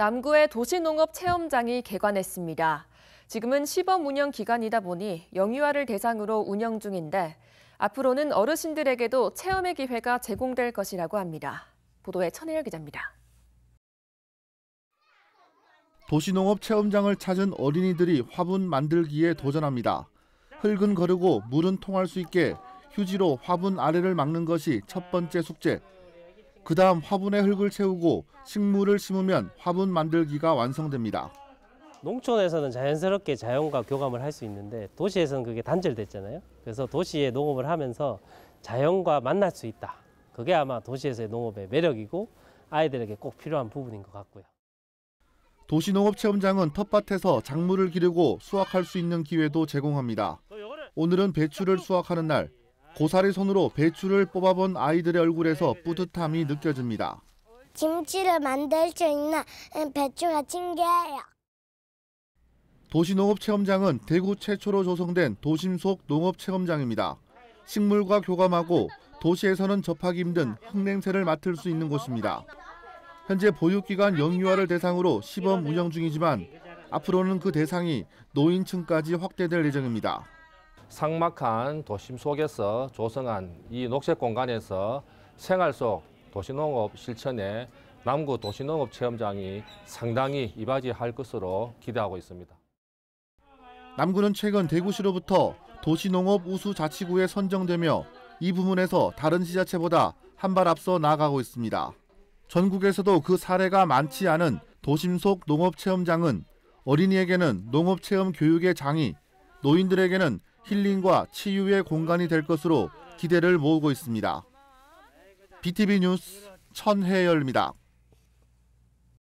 남구의 도시농업 체험장이 개관했습니다. 지금은 시범 운영 기간이다 보니 영유아를 대상으로 운영 중인데 앞으로는 어르신들에게도 체험의 기회가 제공될 것이라고 합니다. 보도에 천혜열 기자입니다. 도시농업 체험장을 찾은 어린이들이 화분 만들기에 도전합니다. 흙은 거르고 물은 통할 수 있게 휴지로 화분 아래를 막는 것이 첫 번째 숙제. 그 다음 화분에 흙을 채우고 식물을 심으면 화분 만들기가 완성됩니다. 농촌에서는 자연스럽게 자연과 교감을 할 수 있는데 도시에서는 그게 단절됐잖아요. 그래서 도시에 농업을 하면서 자연과 만날 수 있다. 그게 아마 도시에서의 농업의 매력이고 아이들에게 꼭 필요한 부분인 것 같고요. 도시농업체험장은 텃밭에서 작물을 기르고 수확할 수 있는 기회도 제공합니다. 오늘은 배추를 수확하는 날, 고사리 손으로 배추를 뽑아본 아이들의 얼굴에서 뿌듯함이 느껴집니다. 김치를 만들 수 있는 배추가 신기해요. 도시농업 체험장은 대구 최초로 조성된 도심 속 농업 체험장입니다. 식물과 교감하고 도시에서는 접하기 힘든 흙냄새를 맡을 수 있는 곳입니다. 현재 보육기관 영유아를 대상으로 시범 운영 중이지만 앞으로는 그 대상이 노인층까지 확대될 예정입니다. 상막한 도심 속에서 조성한 이 녹색 공간에서 생활 속 도시농업 실천에 남구 도시농업 체험장이 상당히 이바지할 것으로 기대하고 있습니다. 남구는 최근 대구시로부터 도시농업 우수 자치구에 선정되며 이 부문에서 다른 지자체보다 한 발 앞서 나가고 있습니다. 전국에서도 그 사례가 많지 않은 도심 속 농업 체험장은 어린이에게는 농업 체험 교육의 장이, 노인들에게는 힐링과 치유의 공간이 될 것으로 기대를 모으고 있습니다. BTV 뉴스 천혜열입니다.